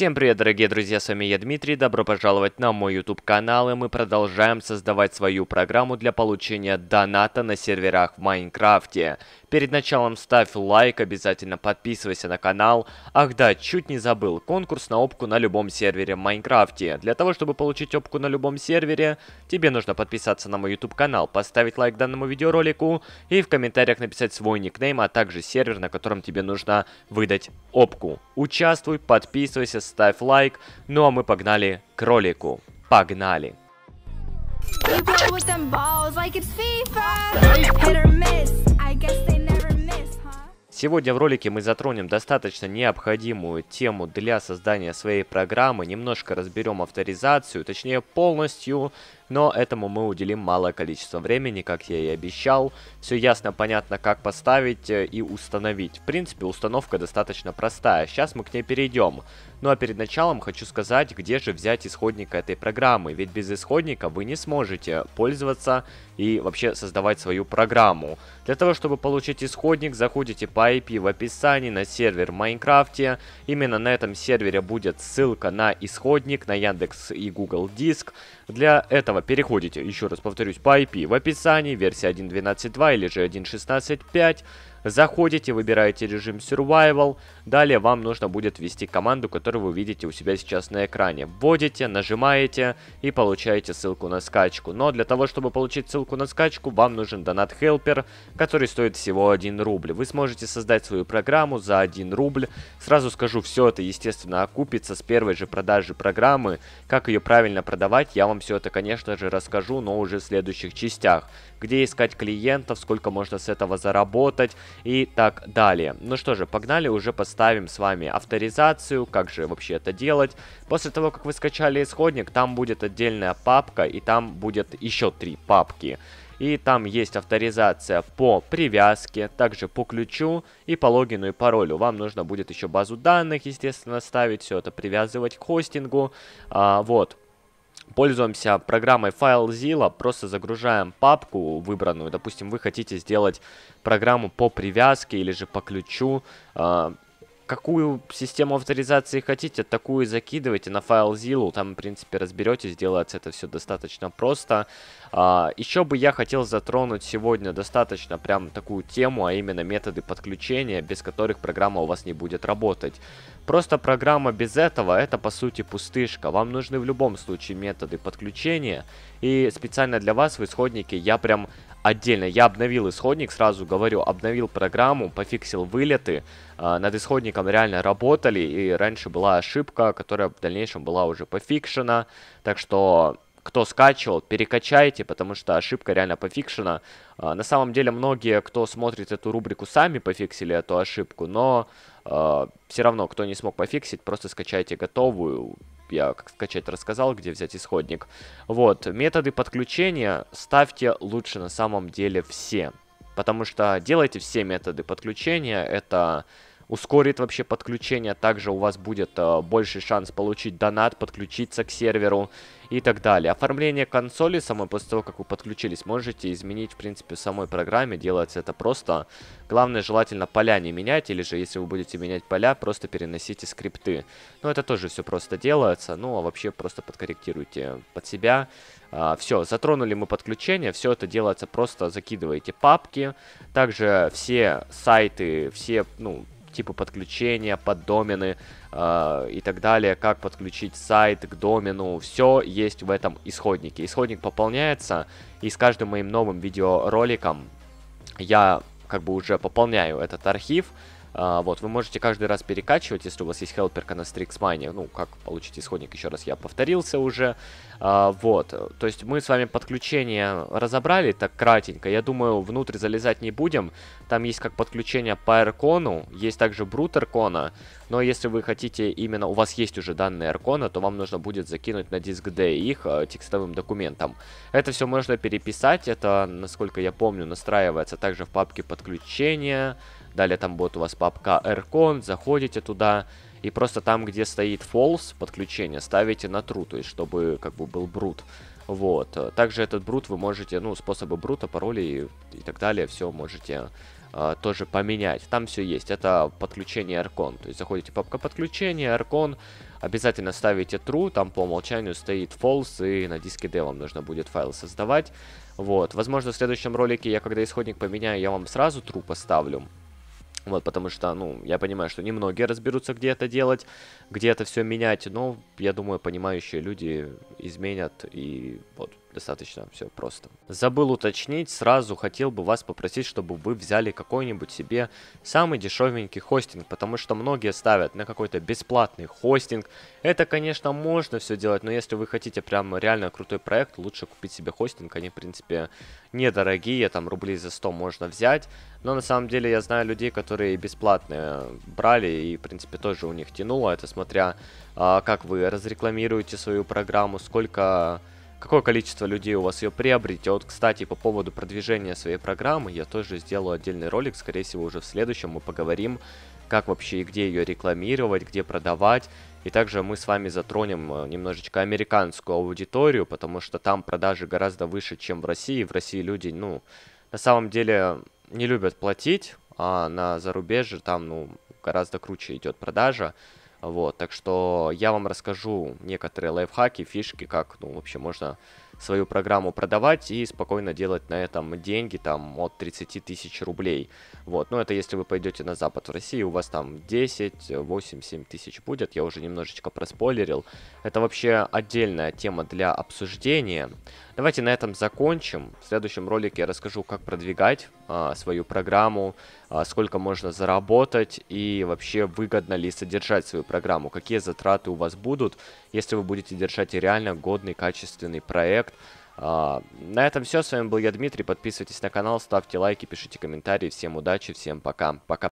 Всем привет, дорогие друзья, с вами я, Дмитрий, добро пожаловать на мой YouTube канал, и мы продолжаем создавать свою программу для получения доната на серверах в Майнкрафте. Перед началом ставь лайк, обязательно подписывайся на канал. Ах да, чуть не забыл, конкурс на опку на любом сервере в Майнкрафте. Для того, чтобы получить опку на любом сервере, тебе нужно подписаться на мой YouTube канал, поставить лайк данному видеоролику и в комментариях написать свой никнейм, а также сервер, на котором тебе нужно выдать опку. Участвуй, подписывайся, ставь лайк. Ну а мы погнали к ролику. Погнали! You go with them balls like it's FIFA. Hit or miss. Сегодня в ролике мы затронем достаточно необходимую тему для создания своей программы, немножко разберем авторизацию, точнее полностью но этому мы уделим малое количество времени, как я и обещал. Все ясно, понятно, как поставить э, и установить. В принципе, установка достаточно простая, сейчас мы к ней перейдем. Ну а перед началом хочу сказать, где же взять исходник этой программы, ведь без исходника вы не сможете пользоваться и вообще создавать свою программу. Для того, чтобы получить исходник, заходите по IP в описании на сервер в Майнкрафте. Именно на этом сервере будет ссылка на исходник, на Яндекс и Google Диск. Для этого переходите, еще раз повторюсь, по IP в описании, версия 1.12.2 или же 1.16.5. Заходите, выбираете режим Survival. Далее вам нужно будет ввести команду, которую вы видите у себя сейчас на экране. Вводите, нажимаете и получаете ссылку на скачку. Но для того, чтобы получить ссылку на скачку, вам нужен донат Helper, который стоит всего 1 рубль. Вы сможете создать свою программу за 1 рубль. Сразу скажу, все это, естественно, окупится с первой же продажи программы. Как ее правильно продавать, я вам все это, конечно же, расскажу, но уже в следующих частях. Где искать клиентов, сколько можно с этого заработать, и так далее. Ну что же, погнали, уже поставим с вами авторизацию, как же вообще это делать. После того, как вы скачали исходник, там будет отдельная папка, и там будет еще три папки. И там есть авторизация по привязке, также по ключу и по логину и паролю. Вам нужно будет еще базу данных, естественно, ставить, все это привязывать к хостингу. А, вот, Пользуемся программой FileZilla, просто загружаем папку выбранную. Допустим, вы хотите сделать программу по привязке или же по ключу. А, какую систему авторизации хотите, такую закидывайте на FileZilla. Там, в принципе, разберетесь, делается это все достаточно просто. А, еще бы я хотел затронуть сегодня достаточно прям такую тему, а именно методы подключения, без которых программа у вас не будет работать. Просто программа без этого это по сути пустышка. Вам нужны в любом случае методы подключения. И специально для вас в исходнике я прям отдельно. Я обновил исходник, сразу говорю, обновил программу, пофиксил вылеты. А, над исходником реально работали, и раньше была ошибка, которая в дальнейшем была уже пофикшена. Так что кто скачивал, перекачайте, потому что ошибка реально пофикшена. А, на самом деле многие, кто смотрит эту рубрику, сами пофиксили эту ошибку, но э, а, все равно, кто не смог пофиксить, просто скачайте готовую. Я как скачать рассказал, где взять исходник. Вот, методы подключения ставьте лучше на самом деле все. Потому что делайте все методы подключения, это ускорит вообще подключение, также у вас будет э, больший шанс получить донат, подключиться к серверу и так далее. Оформление консоли самой, после того, как вы подключились, можете изменить, в принципе, в самой программе, делается это просто. Главное, желательно поля не менять, или же, если вы будете менять поля, просто переносите скрипты. Но ну, это тоже все просто делается, ну, а вообще просто подкорректируйте под себя. А, все, затронули мы подключение, все это делается просто, закидываете папки, также все сайты, все, ну, типы подключения, поддомены э, и так далее, как подключить сайт к домену, все есть в этом исходнике. Исходник пополняется, и с каждым моим новым видеороликом я как бы уже пополняю этот архив, а, вот, вы можете каждый раз перекачивать, если у вас есть хелперка на Стриксмайне, ну, как получить исходник, еще раз я повторился уже. А, вот, то есть мы с вами подключение разобрали так кратенько, я думаю, внутрь залезать не будем. Там есть как подключение по Эркону, есть также Брут Эркона, но если вы хотите именно, у вас есть уже данные Эркона, то вам нужно будет закинуть на диск D их э, текстовым документом. Это все можно переписать, это, насколько я помню, настраивается также в папке подключения, Далее там будет у вас папка AirCon, заходите туда, и просто там, где стоит false подключение, ставите на true, то есть чтобы как бы был брут. Вот. Также этот брут вы можете, ну, способы брута, пароли и, и так далее, все можете э, тоже поменять. Там все есть. Это подключение AirCon. То есть заходите в папка подключения, AirCon, обязательно ставите true, там по умолчанию стоит false, и на диске D вам нужно будет файл создавать. Вот. Возможно, в следующем ролике я, когда исходник поменяю, я вам сразу true поставлю. Вот, потому что, ну, я понимаю, что немногие разберутся, где это делать, где это все менять, но, я думаю, понимающие люди изменят, и вот, Достаточно все просто. Забыл уточнить, сразу хотел бы вас попросить, чтобы вы взяли какой-нибудь себе самый дешевенький хостинг, потому что многие ставят на какой-то бесплатный хостинг. Это, конечно, можно все делать, но если вы хотите прям реально крутой проект, лучше купить себе хостинг. Они, в принципе, недорогие, там рублей за 100 можно взять. Но на самом деле я знаю людей, которые бесплатные брали и, в принципе, тоже у них тянуло. Это смотря, а, как вы разрекламируете свою программу, сколько какое количество людей у вас ее приобретет. Кстати, по поводу продвижения своей программы я тоже сделаю отдельный ролик, скорее всего уже в следующем мы поговорим, как вообще и где ее рекламировать, где продавать. И также мы с вами затронем э, немножечко американскую аудиторию, потому что там продажи гораздо выше, чем в России. В России люди, ну, на самом деле не любят платить, а на зарубеже там, ну, гораздо круче идет продажа. Вот, так что я вам расскажу некоторые лайфхаки, фишки, как, ну, вообще можно свою программу продавать и спокойно делать на этом деньги там от 30 тысяч рублей. Вот, но ну, это если вы пойдете на запад в России, у вас там 10, 8, 7 тысяч будет, я уже немножечко проспойлерил. Это вообще отдельная тема для обсуждения. Давайте на этом закончим. В следующем ролике я расскажу, как продвигать а, свою программу, а, сколько можно заработать и вообще выгодно ли содержать свою программу, какие затраты у вас будут, если вы будете держать реально годный, качественный проект, а, на этом все. С вами был я, Дмитрий. Подписывайтесь на канал, ставьте лайки, пишите комментарии. Всем удачи, всем пока. Пока.